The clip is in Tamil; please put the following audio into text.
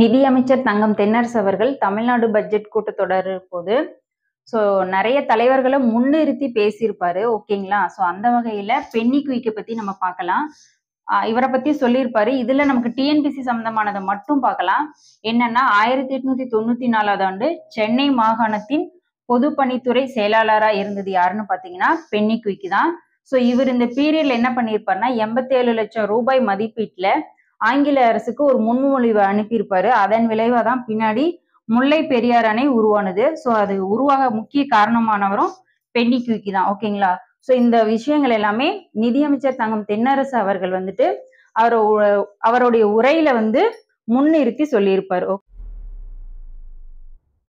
நிதியமைச்சர் தங்கம் தென்னரசு அவர்கள் தமிழ்நாடு பட்ஜெட் கூட்டத்தொடர் போது ஸோ நிறைய தலைவர்களை முன்னிறுத்தி பேசியிருப்பாரு ஓகேங்களா ஸோ அந்த வகையில பென்னி குயிக்கை பத்தி நம்ம பார்க்கலாம் இவரை பத்தி சொல்லியிருப்பாரு இதுல நமக்கு டிஎன்பிசி சம்பந்தமானதை மட்டும் பார்க்கலாம் என்னன்னா ஆயிரத்தி எட்நூத்தி தொண்ணூத்தி நாலாவது ஆண்டு சென்னை மாகாணத்தின் பொதுப்பணித்துறை செயலாளரா இருந்தது யாருன்னு பாத்தீங்கன்னா பென்னி குவிக்கு தான் ஸோ இவர் இந்த பீரியட்ல என்ன பண்ணியிருப்பாருன்னா எண்பத்தி ஏழு லட்சம் ரூபாய் மதிப்பீட்டுல ஆங்கில அரசுக்கு ஒரு முன்மொழிவை அனுப்பியிருப்பாரு அதன் விளைவாக தான் பின்னாடி முல்லை பெரியார் அணை உருவானது ஸோ அது உருவாக முக்கிய காரணமானவரும் பெண்ணி குயிக்கி தான் ஓகேங்களா ஸோ இந்த விஷயங்கள் எல்லாமே நிதியமைச்சர் தங்கம் தென்னரசு அவர்கள் வந்துட்டு அவரோட அவருடைய உரையில வந்து முன்னிறுத்தி சொல்லியிருப்பார் ஓகே